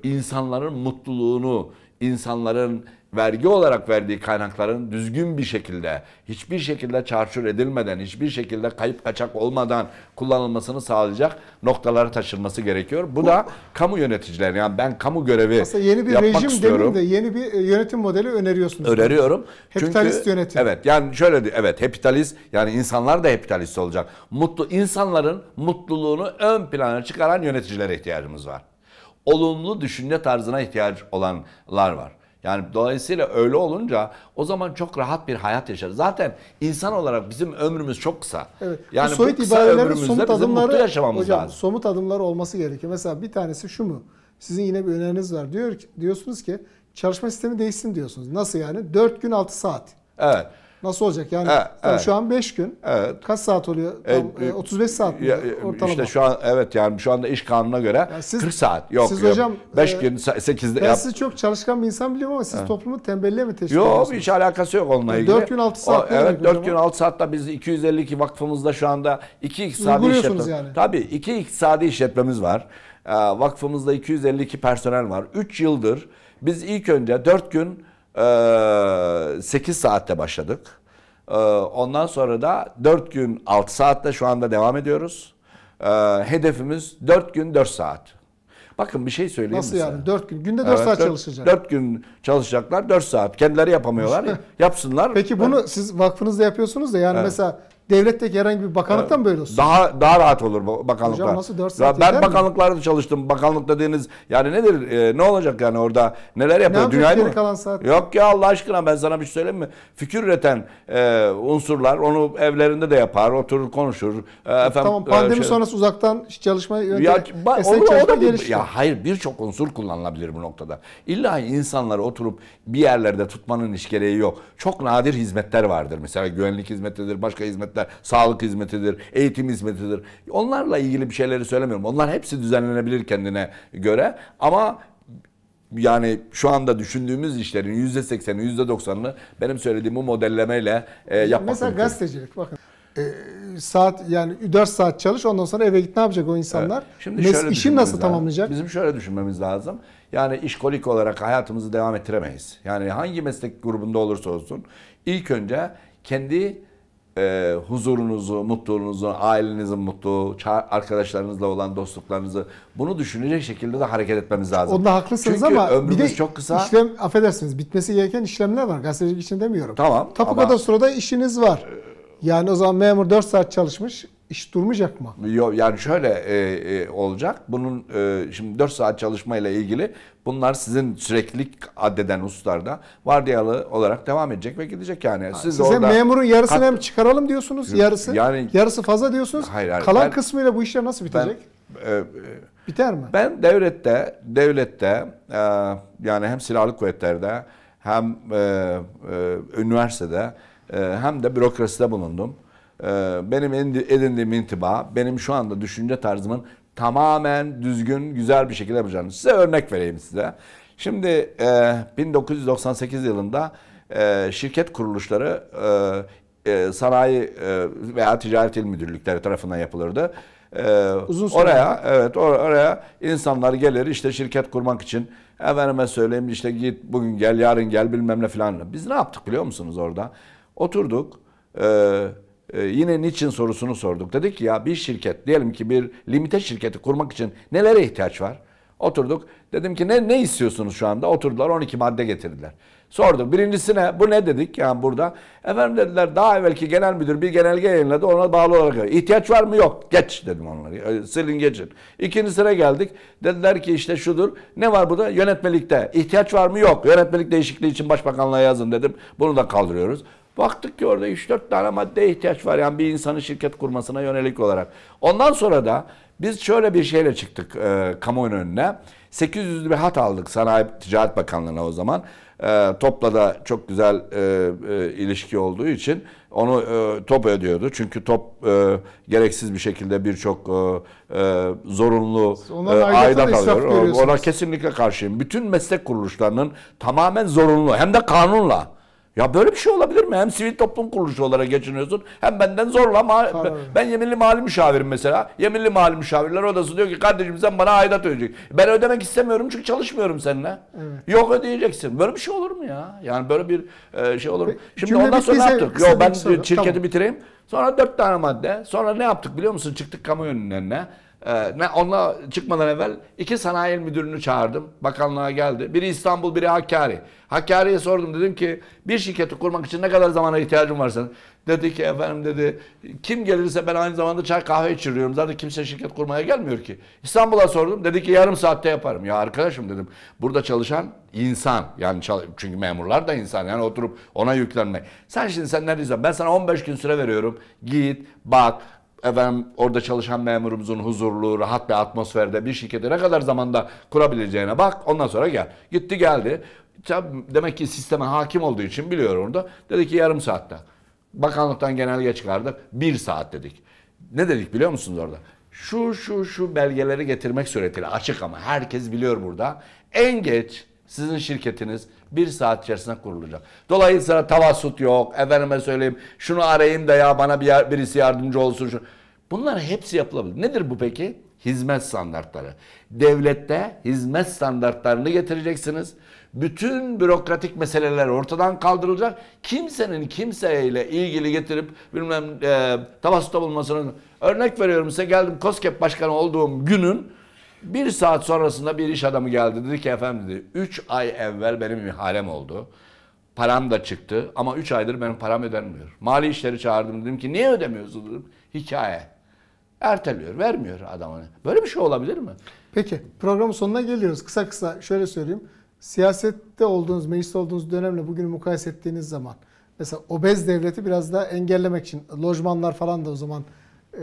insanların mutluluğunu insanların vergi olarak verdiği kaynakların düzgün bir şekilde, hiçbir şekilde çarçur edilmeden, hiçbir şekilde kayıp kaçak olmadan kullanılmasını sağlayacak noktalara taşınması gerekiyor. Bu, Bu da kamu yöneticileri yani ben kamu görevi Aslında yeni bir yapmak rejim istiyorum. de yeni bir e, yönetim modeli öneriyorsunuz. Öneriyorum. Hepitalist Çünkü, yönetim. Evet yani şöyle evet hepitalist yani insanlar da hepitalist olacak. Mutlu insanların mutluluğunu ön plana çıkaran yöneticilere ihtiyacımız var olumlu düşünce tarzına ihtiyaç olanlar var. Yani dolayısıyla öyle olunca o zaman çok rahat bir hayat yaşarız. Zaten insan olarak bizim ömrümüz çok kısa. Evet. Yani bu soyut bu kısa ömrümüzde somut bizim mutlu yaşamamız hocam, lazım. Somut adımlar olması gerekiyor. Mesela bir tanesi şu mu? Sizin yine bir öneriniz var. Diyor diyorsunuz ki çalışma sistemi değişsin diyorsunuz. Nasıl yani? 4 gün 6 saat. Evet. Nasıl olacak yani? Evet, evet. Şu an 5 gün. Evet. Kaç saat oluyor? E, Tam, e, 35 e, saat mi? E, Ortalama. İşte şu an evet yani şu anda iş kanununa göre yani siz, 40 saat. Yok siz hocam 5 e, gün 8 Ben yap. sizi çok çalışkan bir insan biliyorum ama siz evet. toplumu tembelliğe mi teşvik ediyorsunuz? Yok hiç alakası yok onunla ilgili. 4 gün 6 saat. O, evet 4 gün 6 saatte biz 252 vakfımızda şu anda 2 iktisadi işletme. yani. Tabii 2 iktisadi işletmemiz var. Ee, vakfımızda 252 personel var. 3 yıldır biz ilk önce 4 gün 8 ee, saatte başladık. Ee, ondan sonra da 4 gün 6 saatte şu anda devam ediyoruz. Ee, hedefimiz 4 gün 4 saat. Bakın bir şey söyleyeyim Nasıl size. yani 4 gün? Günde 4 evet, saat 4, çalışacak. 4 gün çalışacaklar 4 saat. Kendileri yapamıyorlar. yapsınlar. Peki bunu evet. siz vakfınızda yapıyorsunuz da yani evet. mesela Devletteki herhangi bir bakanlıktan ee, böyle olsun. Daha daha rahat olur bakanlıklar. Hocam nasıl 4 saat Ben bakanlıklarda mi? çalıştım. Bakanlık dediğiniz yani nedir? E, ne olacak yani orada? Neler yapıyor? Ne Dünyayı mı? kalan saat? Yok ya Allah aşkına ben sana bir şey söyleyeyim mi? Fikir üreten e, unsurlar onu evlerinde de yapar. Oturur konuşur. E, efendim, tamam pandemi e, şey, sonrası uzaktan çalışma yöntemi. Ya, ba, onu, o da bir, ya hayır birçok unsur kullanılabilir bu noktada. İlla insanları oturup bir yerlerde tutmanın iş gereği yok. Çok nadir hizmetler vardır. Mesela güvenlik hizmetidir, başka hizmetler hizmetler, sağlık hizmetidir, eğitim hizmetidir. Onlarla ilgili bir şeyleri söylemiyorum. Onlar hepsi düzenlenebilir kendine göre ama yani şu anda düşündüğümüz işlerin yüzde sekseni, yüzde doksanını benim söylediğim bu modellemeyle e, yapmak Mesela mümkün. gazetecilik bakın. E, saat yani 4 saat çalış ondan sonra eve git ne yapacak o insanlar? Evet. Şimdi Mes- şöyle işi nasıl lazım. tamamlayacak? Bizim şöyle düşünmemiz lazım. Yani işkolik olarak hayatımızı devam ettiremeyiz. Yani hangi meslek grubunda olursa olsun ilk önce kendi e, huzurunuzu, mutluluğunuzu, ailenizin mutluluğu, arkadaşlarınızla olan dostluklarınızı bunu düşünecek şekilde de hareket etmemiz lazım. Onda haklısınız Çünkü ama ömrümüz bir de çok kısa. işlem affedersiniz bitmesi gereken işlemler var. Gazetecilik için demiyorum. Tamam. Tapu ama... kadastrada işiniz var. Yani o zaman memur 4 saat çalışmış, iş durmayacak mı? Yok yani şöyle e, e, olacak. Bunun e, şimdi 4 saat çalışmayla ilgili bunlar sizin süreklilik addeden hususlarda vardiyalı olarak devam edecek ve gidecek yani. Siz Size orada memurun yarısını kat... hem çıkaralım diyorsunuz yarısı. Yani yarısı fazla diyorsunuz. Hayır, hayır, Kalan ben, kısmıyla bu işler nasıl bitecek? Ben, e, Biter mi? Ben devlette devlette e, yani hem silahlı kuvvetlerde hem e, e, üniversitede e, hem de bürokraside bulundum. Ee, benim edindiğim intiba, benim şu anda düşünce tarzımın tamamen düzgün, güzel bir şekilde yapacağını. Size örnek vereyim size. Şimdi 1998 e, yılında e, şirket kuruluşları e, sanayi veya ticaret il müdürlükleri tarafından yapılırdı. Uzun süre. Oraya evet oraya insanlar gelir işte şirket kurmak için efendime söyleyeyim işte git bugün gel yarın gel bilmem ne filan. Biz ne yaptık biliyor musunuz orada? Oturduk. Eee ee, yine niçin sorusunu sorduk. Dedik ki ya bir şirket diyelim ki bir limite şirketi kurmak için nelere ihtiyaç var? Oturduk. Dedim ki ne ne istiyorsunuz şu anda? Oturdular 12 madde getirdiler. sorduk birincisine Bu ne dedik yani burada? Efendim dediler daha evvelki genel müdür bir genelge yayınladı ona bağlı olarak. ihtiyaç var mı? Yok. Geç dedim onları. Silin geçin. İkinci geldik. Dediler ki işte şudur. Ne var burada? Yönetmelikte. ihtiyaç var mı? Yok. Yönetmelik değişikliği için başbakanlığa yazın dedim. Bunu da kaldırıyoruz. Baktık ki orada 3-4 tane madde ihtiyaç var. Yani bir insanın şirket kurmasına yönelik olarak. Ondan sonra da biz şöyle bir şeyle çıktık e, kamuoyunun önüne. 800 bir hat aldık Sanayi Ticaret Bakanlığı'na o zaman. E, TOP'la da çok güzel e, e, ilişki olduğu için onu e, TOP ödüyordu. Çünkü TOP e, gereksiz bir şekilde birçok e, e zorunlu Ondan e, aidat alıyor. Ona kesinlikle karşıyım. Bütün meslek kuruluşlarının tamamen zorunlu hem de kanunla ya böyle bir şey olabilir mi? Hem sivil toplum kuruluşu olarak geçiniyorsun hem benden zorla ma- ben yeminli mali müşavirim mesela. Yeminli mali müşavirler odası diyor ki kardeşim sen bana aidat ödeyecek. Ben ödemek istemiyorum çünkü çalışmıyorum seninle. Evet. Yok ödeyeceksin. Böyle bir şey olur mu ya? Yani böyle bir e, şey olur mu? Şimdi Cümle ondan sonra ne yaptık? Yok ben şirketi tamam. bitireyim. Sonra dört tane madde. Sonra ne yaptık biliyor musun? Çıktık kamu yönlerine. Ee, ne onunla çıkmadan evvel iki sanayi müdürünü çağırdım. Bakanlığa geldi. Biri İstanbul, biri Hakkari. Hakkari'ye sordum dedim ki bir şirketi kurmak için ne kadar zamana ihtiyacın var senin? Dedi ki efendim dedi kim gelirse ben aynı zamanda çay kahve içiriyorum. Zaten kimse şirket kurmaya gelmiyor ki. İstanbul'a sordum. Dedi ki yarım saatte yaparım. Ya arkadaşım dedim burada çalışan insan. Yani çünkü memurlar da insan. Yani oturup ona yüklenme. Sen şimdi sen neredeyse ben sana 15 gün süre veriyorum. Git bak efendim orada çalışan memurumuzun huzurlu, rahat bir atmosferde bir şirketi ne kadar zamanda kurabileceğine bak ondan sonra gel. Gitti geldi. Demek ki sisteme hakim olduğu için biliyor orada. Dedi ki yarım saatte. Bakanlıktan genelge çıkardık. Bir saat dedik. Ne dedik biliyor musunuz orada? Şu şu şu belgeleri getirmek suretiyle açık ama herkes biliyor burada. En geç sizin şirketiniz bir saat içerisinde kurulacak. Dolayısıyla tavasut yok. Efendime söyleyeyim şunu arayayım da ya bana bir yer, birisi yardımcı olsun. Şu. Bunlar hepsi yapılabilir. Nedir bu peki? Hizmet standartları. Devlette hizmet standartlarını getireceksiniz. Bütün bürokratik meseleler ortadan kaldırılacak. Kimsenin kimseyle ilgili getirip bilmem e, tavasuta bulmasının örnek veriyorum size geldim COSGAP başkanı olduğum günün bir saat sonrasında bir iş adamı geldi. Dedi ki efendim dedi 3 ay evvel benim ihalem oldu. Param da çıktı ama 3 aydır benim param ödenmiyor. Mali işleri çağırdım dedim ki niye ödemiyorsun dedim. Hikaye. Erteliyor, vermiyor adamını. Böyle bir şey olabilir mi? Peki programın sonuna geliyoruz. Kısa kısa şöyle söyleyeyim. Siyasette olduğunuz, mecliste olduğunuz dönemle bugünü mukayese ettiğiniz zaman mesela obez devleti biraz daha engellemek için lojmanlar falan da o zaman e,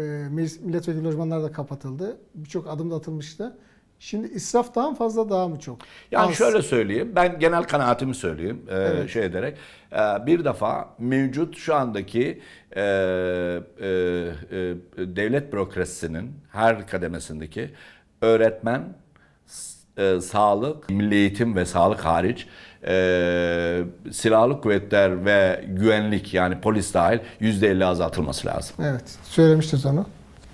milletvekili lojmanlar da kapatıldı. Birçok adım da atılmıştı. Şimdi israf daha mı fazla daha mı çok? Yani Az. şöyle söyleyeyim. Ben genel kanaatimi söyleyeyim. E, evet. Şey ederek. E, bir defa mevcut şu andaki devlet bürokrasisinin her kademesindeki öğretmen, e, sağlık, milli eğitim ve sağlık hariç e, silahlı kuvvetler ve güvenlik yani polis dahil %50 azaltılması lazım. Evet söylemiştiniz onu.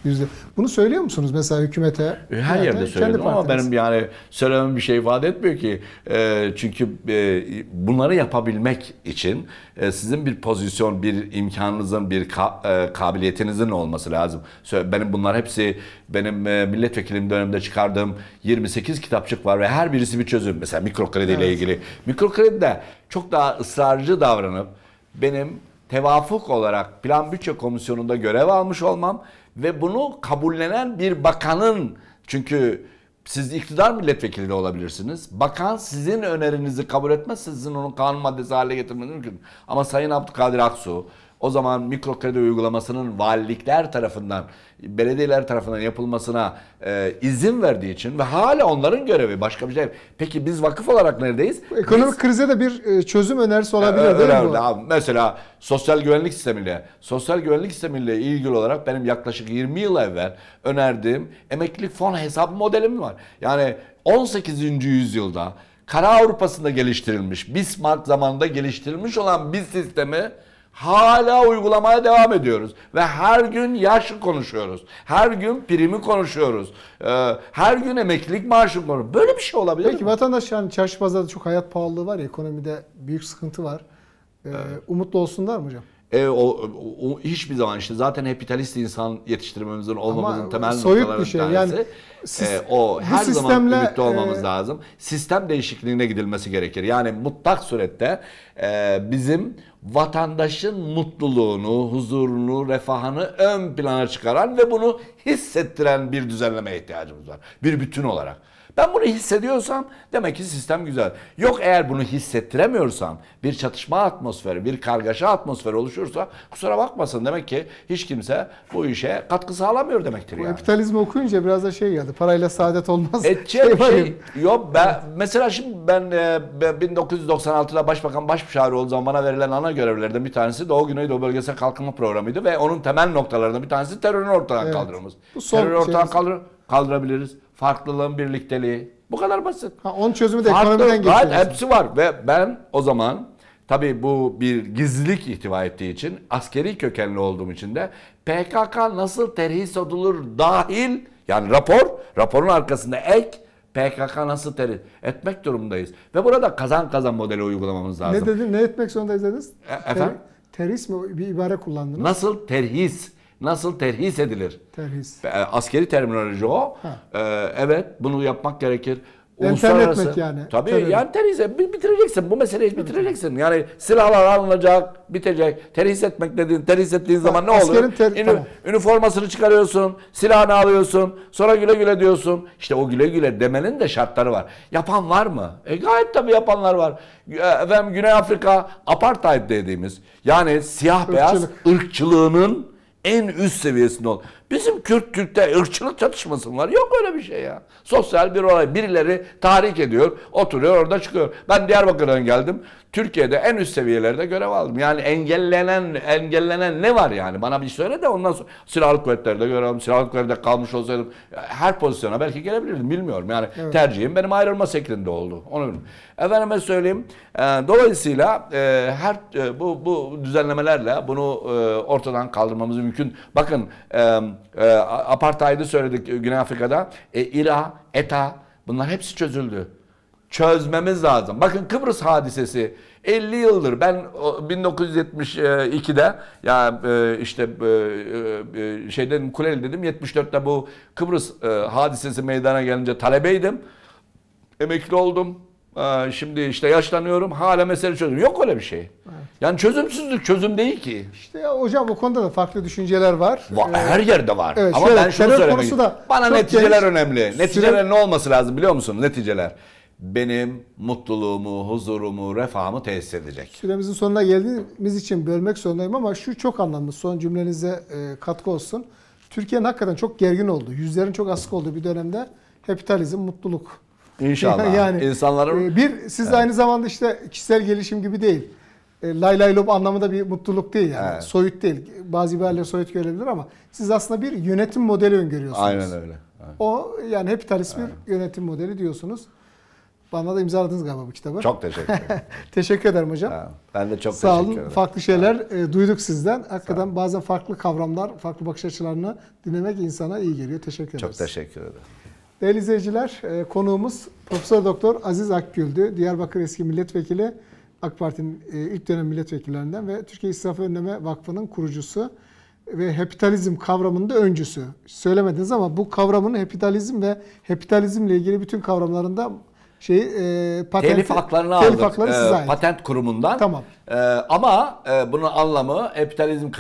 Yüzde. Bunu söylüyor musunuz mesela hükümete? E, her yerde söylüyorum ama benim yani söylemem bir şey ifade etmiyor ki. E, çünkü e, bunları yapabilmek için e, sizin bir pozisyon, bir imkanınızın, bir ka, e, kabiliyetinizin olması lazım. Benim bunlar hepsi benim e, milletvekilim döneminde çıkardığım 28 kitapçık var ve her birisi bir çözüm. Mesela mikro krediyle evet. ilgili. Mikro kredi de çok daha ısrarcı davranıp benim tevafuk olarak plan bütçe komisyonunda görev almış olmam ve bunu kabullenen bir bakanın çünkü siz iktidar milletvekili de olabilirsiniz. Bakan sizin önerinizi kabul etmez, sizin onu kanun maddesi haline getirmeniz mümkün. Ama Sayın Abdülkadir Aksu, o zaman mikro kredi uygulamasının valilikler tarafından, belediyeler tarafından yapılmasına e, izin verdiği için ve hala onların görevi başka bir şey. Peki biz vakıf olarak neredeyiz? Ekonomik biz, krize de bir e, çözüm önerisi olabilir e, değil mi? Abi, mesela sosyal güvenlik sistemiyle, sosyal güvenlik sistemiyle ilgili olarak benim yaklaşık 20 yıl evvel önerdiğim emeklilik fon hesabı modelim var. Yani 18. yüzyılda Kara Avrupa'sında geliştirilmiş, Bismarck zamanında geliştirilmiş olan bir sistemi Hala uygulamaya devam ediyoruz. Ve her gün yaş konuşuyoruz. Her gün primi konuşuyoruz. Ee, her gün emeklilik maaşı konuşuyoruz. Böyle bir şey olabilir Peki mi? vatandaş yani çarşı pazarda çok hayat pahalılığı var ya ekonomide büyük sıkıntı var. Ee, evet. Umutlu olsunlar mı hocam? E, o, o, o, hiçbir zaman işte zaten kapitalist insan yetiştirmemizin olmamızın Ama temel soyut bir şey. Tanesi. Yani e, o her sistemle, zaman birlikte olmamız e... lazım. Sistem değişikliğine gidilmesi gerekir. Yani mutlak surette e, bizim vatandaşın mutluluğunu, huzurunu, refahını ön plana çıkaran ve bunu hissettiren bir düzenleme ihtiyacımız var. Bir bütün olarak. Ben bunu hissediyorsam demek ki sistem güzel. Yok eğer bunu hissettiremiyorsam bir çatışma atmosferi, bir kargaşa atmosferi oluşursa kusura bakmasın demek ki hiç kimse bu işe katkı sağlamıyor demektir bu yani. Kapitalizmi okuyunca biraz da şey geldi. Parayla saadet olmaz. Edeceğim şey, şey, şey yok ben mesela şimdi ben e, 1996'da başbakan başmüşavir olduğu zaman bana verilen ana görevlerden bir tanesi Doğu Güneydoğu Bölgesel Kalkınma Programı'ydı ve onun temel noktalarından bir tanesi terörün ortadan evet. kaldırılması. Terörü ortadan kaldır kaldırabiliriz farklılığın birlikteliği. Bu kadar basit. Ha, onun çözümü de Farklı, ekonomiden geçiyor. Hepsi var ve ben o zaman tabii bu bir gizlilik ihtiva ettiği için askeri kökenli olduğum için de PKK nasıl terhis edilir dahil yani rapor, raporun arkasında ek PKK nasıl terhis etmek durumundayız. Ve burada kazan kazan modeli uygulamamız lazım. Ne dedin? Ne etmek zorundayız dediniz? E, efendim? Terhis mi? Bir ibare kullandınız. Nasıl terhis? nasıl terhis edilir? Terhis. E, askeri terminoloji o. Ee, evet bunu yapmak gerekir. Uluslararası. Entel etmek yani. Tabii terör. yani terhis bitireceksin. Bu meseleyi Tabii. bitireceksin. Yani silahlar alınacak, bitecek. Terhis etmek dediğin, terhis ettiğin ha, zaman ne askerin olur? Ter- Ünü, tamam. Üniformasını çıkarıyorsun, silahını alıyorsun, sonra güle güle diyorsun. İşte o güle güle demenin de şartları var. Yapan var mı? E gayet tabii yapanlar var. E, efendim Güney Afrika apartheid dediğimiz yani siyah Irkçılık. beyaz ırkçılığının en üst seviyesinde ol. Bizim Kürt Türk'te ırkçılık çatışması var. Yok öyle bir şey ya. Sosyal bir olay. Birileri tahrik ediyor. Oturuyor orada çıkıyor. Ben Diyarbakır'dan geldim. Türkiye'de en üst seviyelerde görev aldım. Yani engellenen engellenen ne var yani? Bana bir söyle de ondan sonra silahlı kuvvetlerde görev aldım. Silahlı kuvvetlerde kalmış olsaydım her pozisyona belki gelebilirdim. Bilmiyorum yani evet. tercihim benim ayrılma şeklinde oldu. Onu bilmiyorum. Efendime söyleyeyim. E, dolayısıyla e, her e, bu bu düzenlemelerle bunu e, ortadan kaldırmamız mümkün. Bakın e, e, apartheid'i söyledik Güney Afrika'da. E, İRA, ETA bunlar hepsi çözüldü çözmemiz lazım. Bakın Kıbrıs hadisesi 50 yıldır ben 1972'de ya e, işte e, e, şeyden Kuleli dedim 74'te bu Kıbrıs hadisesi meydana gelince talebeydim. Emekli oldum. Şimdi işte yaşlanıyorum hala mesele çözüm. Yok öyle bir şey. Evet. Yani çözümsüzlük çözüm değil ki. İşte ya, hocam bu konuda da farklı düşünceler var. Va ee, Her yerde var. Evet, Ama şöyle, ben şunu söylemek Bana neticeler geniş, önemli. Neticeler süre... ne olması lazım biliyor musunuz? Neticeler benim mutluluğumu, huzurumu, refahımı tesis edecek. Süremizin sonuna geldiğimiz için bölmek zorundayım ama şu çok anlamlı. Son cümlenize e, katkı olsun. Türkiye'nin hakikaten çok gergin olduğu, yüzlerin çok asık olduğu bir dönemde kapitalizm, mutluluk. İnşallah. Yani, İnsanların... E, bir, siz evet. aynı zamanda işte kişisel gelişim gibi değil. E, lay lay lob anlamında bir mutluluk değil yani. Evet. Soyut değil. Bazı haberler soyut görebilir ama siz aslında bir yönetim modeli öngörüyorsunuz. Aynen öyle. Aynen. O yani hep bir yönetim modeli diyorsunuz. Bana da imzaladınız galiba bu kitabı. Çok teşekkür ederim. teşekkür ederim hocam. ben de çok Sağ teşekkür ederim. Sağ Farklı şeyler ha. E, duyduk sizden. Hakikaten bazen farklı kavramlar, farklı bakış açılarını dinlemek insana iyi geliyor. Teşekkür ederiz. Çok teşekkür ederim. Değerli izleyiciler, e, konuğumuz Profesör Doktor Aziz Akgül'dü. Diyarbakır eski milletvekili, AK Parti'nin e, ilk dönem milletvekillerinden ve Türkiye İsrafı Önleme Vakfı'nın kurucusu ve hepitalizm kavramının da öncüsü. Söylemediniz ama bu kavramın hepitalizm ve hepitalizmle ilgili bütün kavramlarında şey e, patent, telif haklarını telif aldık. Hakları e, size ait. Patent kurumundan. Tamam. E, ama e, bunun anlamı kapitalizm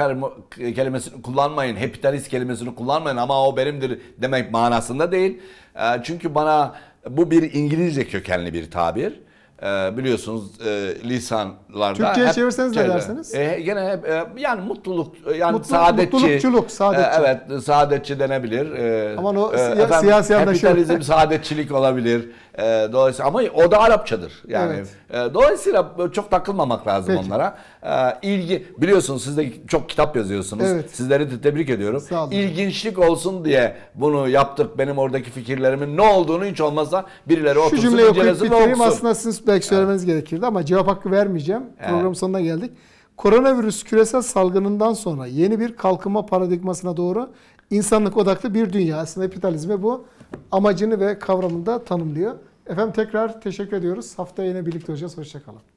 kelimesini kullanmayın, kapitalist kelimesini kullanmayın ama o benimdir demek manasında değil. E, çünkü bana bu bir İngilizce kökenli bir tabir. E, biliyorsunuz e, lisanlarda. Türkçe'ye hep, çevirseniz ne dersiniz? E, gene e, yani mutluluk, e, yani Mutlu, saadetçi. Mutlulukçuluk, e, saadetçi. E, evet, saadetçi denebilir. E, Aman o e, siyasi anlaşıyor. Kapitalizm saadetçilik olabilir. E, dolayısıyla ama o da Arapçadır. Yani evet. e, dolayısıyla çok takılmamak lazım Peki. onlara. E, ilgi biliyorsunuz siz de çok kitap yazıyorsunuz. Evet. Sizleri de tebrik ediyorum. Sağ olun. İlginçlik olsun diye bunu yaptık. Benim oradaki fikirlerimin ne olduğunu hiç olmazsa birileri Şu otursun. Şu cümleyi okuyup bitireyim. Aslında sizin belki söylemeniz evet. gerekirdi ama cevap hakkı vermeyeceğim. Evet. Program sonuna geldik. Koronavirüs küresel salgınından sonra yeni bir kalkınma paradigmasına doğru insanlık odaklı bir dünya. Aslında epitalizme bu amacını ve kavramını da tanımlıyor. Efendim tekrar teşekkür ediyoruz. Haftaya yine birlikte olacağız. Hoşçakalın.